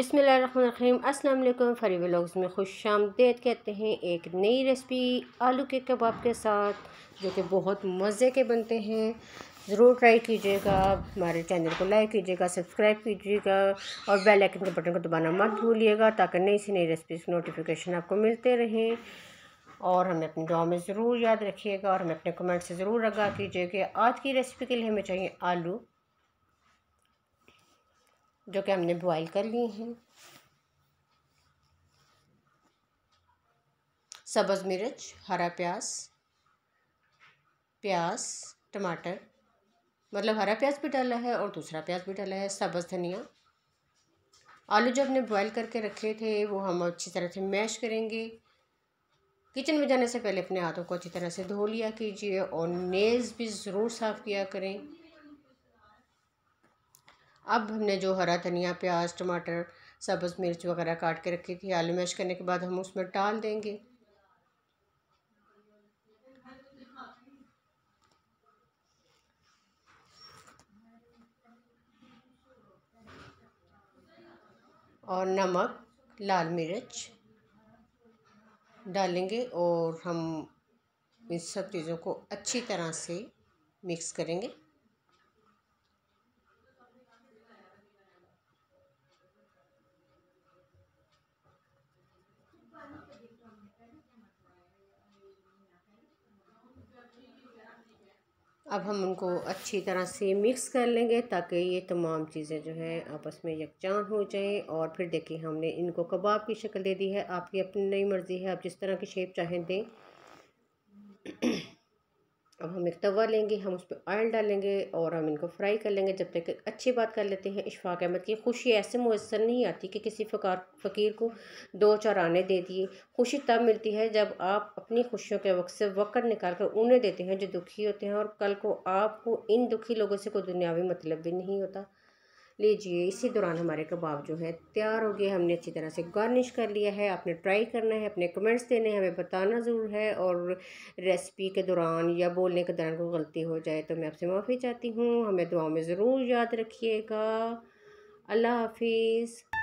अस्सलाम वालेकुम फरी व्लॉग्स में खुश आमदेद कहते हैं एक नई रेसिपी आलू के कबाब के साथ जो कि बहुत मज़े के बनते हैं ज़रूर ट्राई कीजिएगा हमारे चैनल को लाइक कीजिएगा सब्सक्राइब कीजिएगा और बेल आइकन के बटन को दबाना मत भूलिएगा ताकि नई सी नई रेसिपीज़ की नोटिफिकेशन आपको मिलते रहें और हमें अपनी दुआ में ज़रूर याद रखिएगा और हमें अपने कमेंट से ज़रूर आगाह कीजिएगा आज की रेसिपी के लिए हमें चाहिए आलू जो कि हमने बॉयल कर लिए हैं सब्ज़ मिर्च हरा प्याज प्याज टमाटर मतलब हरा प्याज भी डाला है और दूसरा प्याज भी डाला है सब्ज़ धनिया आलू जो हमने बॉईल करके रखे थे वो हम अच्छी तरह से मैश करेंगे किचन में जाने से पहले अपने हाथों को अच्छी तरह से धो लिया कीजिए और नेल्स भी ज़रूर साफ़ किया करें अब हमने जो हरा धनिया प्याज टमाटर सब्ज़ मिर्च वगैरह काट के रखी थी आलू मैश करने के बाद हम उसमें डाल देंगे और नमक लाल मिर्च डालेंगे और हम इन सब चीज़ों को अच्छी तरह से मिक्स करेंगे अब हम उनको अच्छी तरह से मिक्स कर लेंगे ताकि ये तमाम चीज़ें जो हैं आपस में यकजान हो जाएं और फिर देखिए हमने इनको कबाब की शक्ल दे दी है आपकी अपनी नई मर्ज़ी है आप जिस तरह की शेप चाहें दें अब हम एक तवा लेंगे हम उस पर ऑयल डालेंगे और हम इनको फ्राई कर लेंगे जब तक अच्छी बात कर लेते हैं इशफाक अहमद की खुशी ऐसे मैसर नहीं आती कि किसी फ़कार फ़कीर को दो चार आने दे दिए खुशी तब मिलती है जब आप अपनी खुशियों के वक्त से वक़्त निकाल कर उन्हें देते हैं जो दुखी होते हैं और कल को आपको इन दुखी लोगों से कोई दुनियावी मतलब भी नहीं होता लीजिए इसी दौरान हमारे कबाब जो है तैयार हो गए हमने अच्छी तरह से गार्निश कर लिया है आपने ट्राई करना है अपने कमेंट्स देने हैं हमें बताना ज़रूर है और रेसिपी के दौरान या बोलने के दौरान कोई गलती हो जाए तो मैं आपसे माफ़ी चाहती हूँ हमें दुआओं में ज़रूर याद रखिएगा अल्लाह हाफिज़